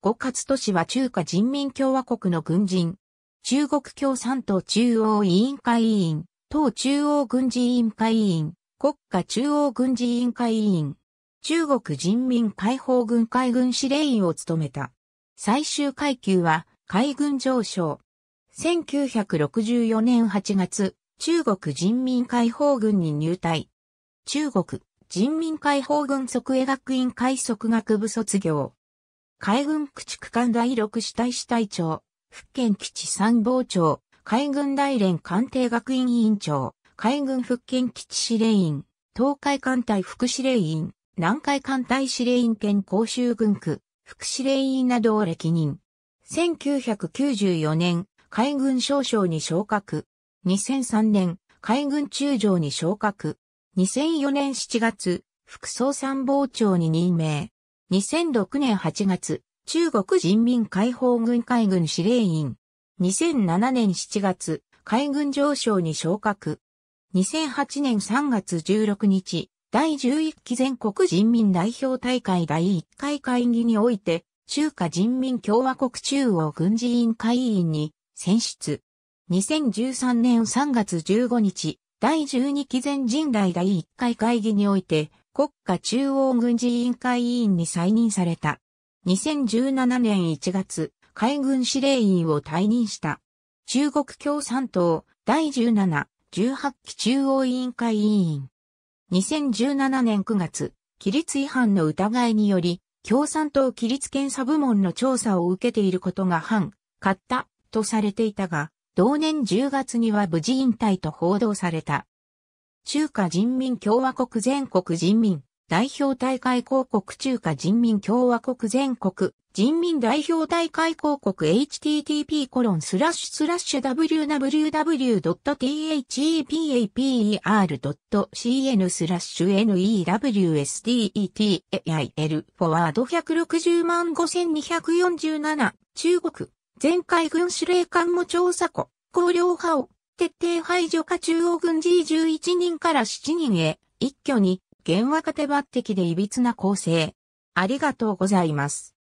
五勝都市は中華人民共和国の軍人。中国共産党中央委員会委員、党中央軍事委員会委員、国家中央軍事委員会委員、中国人民解放軍海軍司令員を務めた。最終階級は海軍上将。1964年8月、中国人民解放軍に入隊。中国人民解放軍即衛学院海即学部卒業。海軍駆逐艦第六師隊師隊長、福建基地参謀長、海軍大連艦艇学院委員長、海軍福建基地司令員、東海艦隊副司令員、南海艦隊司令員兼甲州軍区、副司令員などを歴任。1994年、海軍少将に昇格。2003年、海軍中将に昇格。2004年7月、副総参謀長に任命。2006年8月、中国人民解放軍海軍司令員。2007年7月、海軍上将に昇格。2008年3月16日、第11期全国人民代表大会第1回会議において、中華人民共和国中央軍事委員会委員に選出。2013年3月15日、第12期全人代第1回会議において、国家中央軍事委員会委員に再任された。2017年1月、海軍司令員を退任した。中国共産党第17、18期中央委員会委員。2017年9月、規律違反の疑いにより、共産党規律検査部門の調査を受けていることが反、勝った、とされていたが、同年10月には無事引退と報道された。中華人民共和国全国人民代表大会広告中華人民共和国全国人民代表大会広告 http コロンスラッシュスラッシュ www.thepaper.cn スラッシュ newsdetil フォワード160万5247中国全海軍司令官も調査庫、高領派を徹底排除下中央軍 G11 人から7人へ、一挙に、現家手抜擢で歪な構成。ありがとうございます。